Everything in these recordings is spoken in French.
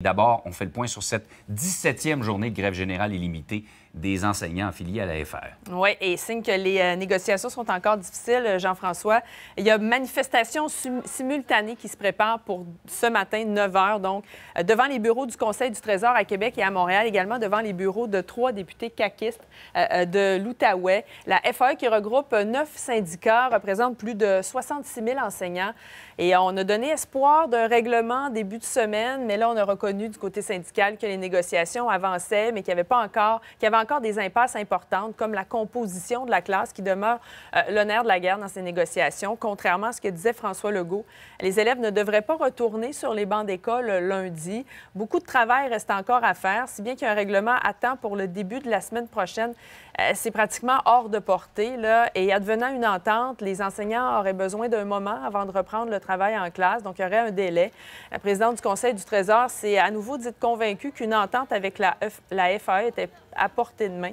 D'abord, on fait le point sur cette 17e journée de grève générale illimitée des enseignants affiliés à la FR. Oui, et signe que les euh, négociations sont encore difficiles, euh, Jean-François. Il y a manifestation simultanée qui se prépare pour ce matin, 9 h, donc euh, devant les bureaux du Conseil du Trésor à Québec et à Montréal, également devant les bureaux de trois députés caquistes de l'Outaouais. La FR, e qui regroupe neuf syndicats, représente plus de 66 000 enseignants. Et on a donné espoir d'un règlement début de semaine, mais là, on a reconnu du côté syndical que les négociations avançaient, mais qu'il n'y avait pas encore, qu'il avait encore des impasses importantes, comme la composition de la classe qui demeure euh, l'honneur de la guerre dans ces négociations. Contrairement à ce que disait François Legault, les élèves ne devraient pas retourner sur les bancs d'école lundi. Beaucoup de travail reste encore à faire, si bien qu'un règlement à temps pour le début de la semaine prochaine. Euh, c'est pratiquement hors de portée. Là, et advenant une entente, les enseignants auraient besoin d'un moment avant de reprendre le travail en classe, donc il y aurait un délai. La présidente du Conseil du Trésor s'est à nouveau dite convaincue qu'une entente avec la, la FAE était à portée de main.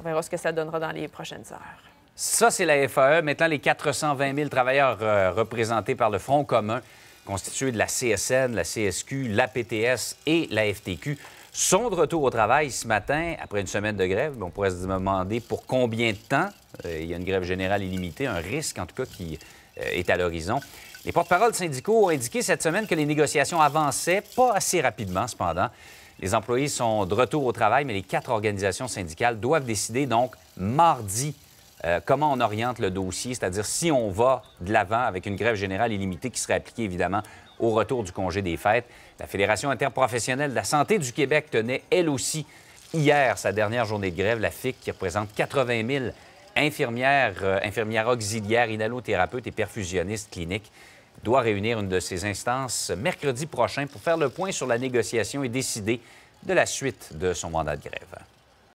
On verra ce que ça donnera dans les prochaines heures. Ça, c'est la FAE. Maintenant, les 420 000 travailleurs euh, représentés par le Front commun, constitués de la CSN, la CSQ, la PTS et la FTQ, sont de retour au travail ce matin après une semaine de grève. On pourrait se demander pour combien de temps. Euh, il y a une grève générale illimitée, un risque en tout cas qui euh, est à l'horizon. Les porte-paroles syndicaux ont indiqué cette semaine que les négociations avançaient, pas assez rapidement cependant. Les employés sont de retour au travail, mais les quatre organisations syndicales doivent décider donc mardi euh, comment on oriente le dossier, c'est-à-dire si on va de l'avant avec une grève générale illimitée qui serait appliquée évidemment au retour du congé des fêtes. La Fédération interprofessionnelle de la santé du Québec tenait elle aussi hier sa dernière journée de grève, la FIC qui représente 80 000 infirmières, euh, infirmières auxiliaires, inhalothérapeutes et perfusionnistes cliniques doit réunir une de ses instances mercredi prochain pour faire le point sur la négociation et décider de la suite de son mandat de grève.